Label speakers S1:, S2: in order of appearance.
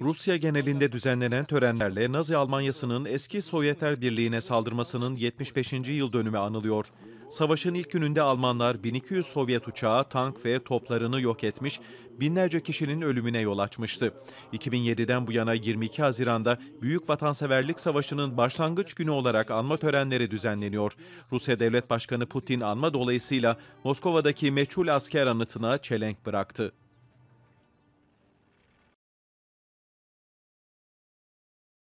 S1: Rusya genelinde düzenlenen törenlerle Nazi Almanyası'nın eski Sovyetler Birliği'ne saldırmasının 75. yıl dönümü anılıyor. Savaşın ilk gününde Almanlar 1200 Sovyet uçağı, tank ve toplarını yok etmiş, binlerce kişinin ölümüne yol açmıştı. 2007'den bu yana 22 Haziran'da Büyük Vatanseverlik Savaşı'nın başlangıç günü olarak anma törenleri düzenleniyor. Rusya Devlet Başkanı Putin anma dolayısıyla Moskova'daki meçhul asker anıtına çelenk bıraktı.